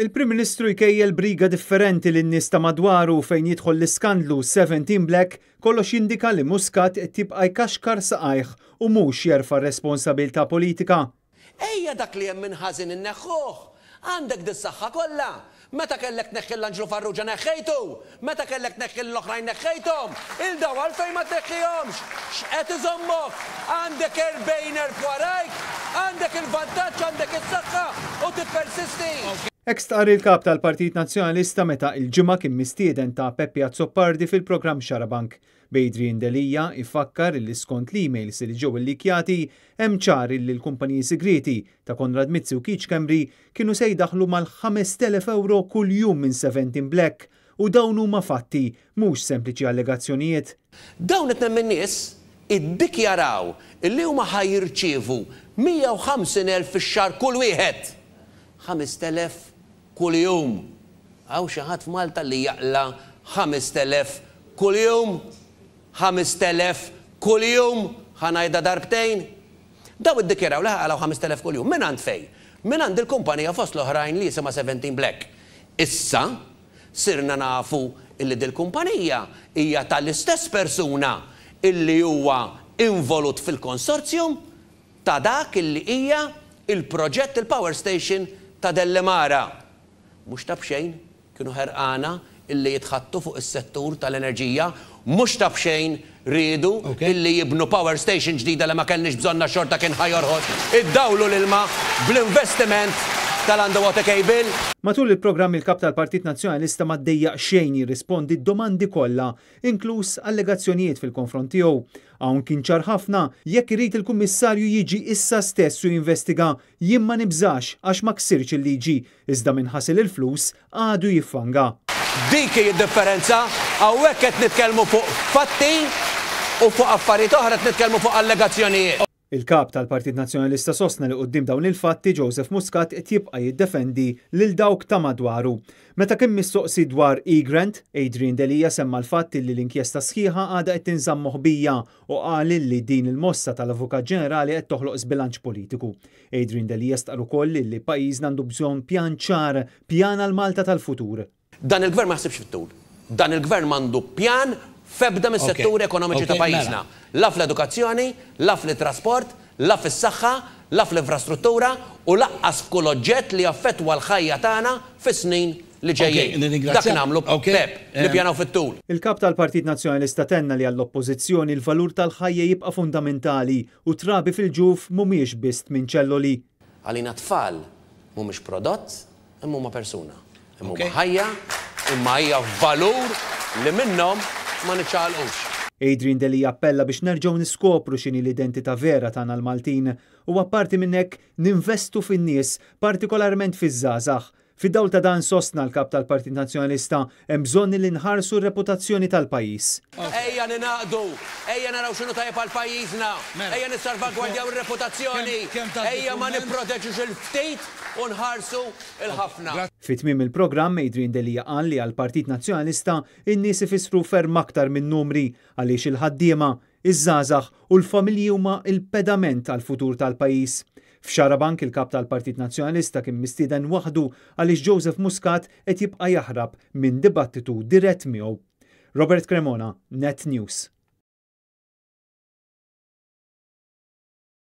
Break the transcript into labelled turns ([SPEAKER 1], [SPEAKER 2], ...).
[SPEAKER 1] Il-Prim Ministru jkejjel briga differenti lin nies ta' madwaru fejn jidħol l-iskandlu 17 Black kollox jindika li Muscat tibqa' jkaxkar saqajh u mhux jerfa' responsabilta' politika.
[SPEAKER 2] Ejja dak li hemm n-neħħuħ, għandek dis-saħħa kollha. Meta kellek neħħil l-Anġlu Farrugia neħħejtu, meta kellek neħħil l-oħrajn neħħejtom, il-daw fejn ma teħħijomx, x'qed iżommok, għandek il-bejner kwarajk, għandek il-vantaġġ, għandek is-saħħa u tippersisti.
[SPEAKER 1] Ekstar il-kap tal-Partit Nazzjonalista meta il-ġimma kien mistieden ta' Peppi Azzopardi fil-programm Xarabank. Bejdri Delija ifakkar li skont l-emails li ġew il-likjati hemm il li l-kumpaniji segreti ta' Konrad Mizzi u Kiċ Kemri kienu sej daħlu mal-5000 euro kull jum minn 17 Black u dawn huma fatti mhux sempliċi allegazzjonijiet. Dawn qed nemmen nies iddikjaraw
[SPEAKER 2] li huma ħajjirċievu 150,000 fix-xar kull wieħed. 5,000 kuljum. Għaw xaħat f'Malta li jaqla 5.000 kuljum, 5.000 kuljum, ħanajda darbtejn. Daw id-dikiraw li għalaw 5.000 kuljum. Min għand fej? Min għand il-kumpanija fost l-oħrajn li jisima 17 Black. Issa, sirna nafu illi dil-kumpanija hija tal-istess persuna illi huwa involut fil-konsorzjum ta' dak illi hija il-proġett il-Power Station ta' Dellemara mux tabxejn kienu ħerqana illi jitħattu fuq is-settur tal-enerġija, mux tabxejn ridu illi jibnu power station ġdida li ma kellniex bżonna xorta kien ħajorħot id-dawlu l-ilma bl-investiment tal-għandu għota
[SPEAKER 1] kejbil. Matul il-programm il-kap tal-Partit Nazjonalista ma d-dejja xejn jirrispondi d-domandi kollha, inkluż allegazzjonijiet fil-konfront tiegħu. Hawn kien ċar ħafna jekk irid il-kummissarju jiġi issa stessu jinvestiga jien ma nibżax għax ma ksirx il-liġi iżda minħasil il-flus għadu jiffanga.
[SPEAKER 2] Dik jid differenza hawnhekk qed nitkellmu fuq fatti u fuq affarijiet oħra qed nitkellmu fuq allegazzjonijiet.
[SPEAKER 1] Il-kap tal-Partit Nazzjonalista sostna li qoddim dawn il-fatti Joseph Muscat jibqa' jiddefendi lil dawk ta' madwaru. Meta kemm mistoqsi dwar E. Grant, Adrian Delija semma l-fatt li l-inkjesta sħiħa għada qed tinżamm moħbija u qal li din il-mossa tal-Avukat Ġenerali qed toħloq bilanċ politiku. Adrian Delija stqar ukoll li pajjiż għandu bżonn pjan ċar, pjan għal Malta tal-futur. Dan il-gvern ma ħsibx fit-tul. Dan il-gvern mgħandu
[SPEAKER 2] pjan Febda mis settur ekonomiċi ta' mela. pajjiżna. Laf l edukazzjoni laf l trasport laf is saħħa laf l infrastruttura u laqqas kull oġġett li jaffettwa l-ħajja tagħna fis-snin li ġejjin. Dak nagħmlu pep li pjanaw fit-tul.
[SPEAKER 1] Il-kap tal-Partit Nazzjonalista tenna li għall-oppożizzjoni l-valur tal-ħajja jibqa' fundamentali u trabi fil-ġuf mhumiex biss minn ċelloli. Għalina tfal mhumiex prodott
[SPEAKER 2] imma persuna. Imma ħajja, imma hija valur li minnhom ma nċalqux.
[SPEAKER 1] Adrian Deli appella biex nerġgħu niskopru x'inhi l-identità vera tagħna l-Maltin u apparti minnek ninvestu fin-nies, partikolarment fiż-żgħażagħ Fid-dawl ta' dan sostna l-kap tal-Partit Nazjonalista hemm bżonn li nħarsu r-reputazzjoni tal-pajjiż.
[SPEAKER 2] Ejja ninaqdu, ejja naraw x'inhu tajjeb għal pajjiżna, mela. ejja nissalvagwardjaw ir-reputazzjoni, ejja ma nipproteġux il-ftit u nħarsu
[SPEAKER 1] il-ħafna. Fitmim il-programm Adrian Delija qal li għal-Partit Nazjonalista in-nies ifissru ferm aktar minn numri għaliex il-ħaddiema Iż-żazax u l-familji huma il-pedament għal futur tal-pajis. F'Xarabank il-kap tal-Partit Nazzjonalista kien mistieden waħdu għaliex Joseph Muscat qed jibqa' jaħrab minn dibattitu dirett miegħu. Robert Cremona, Net News.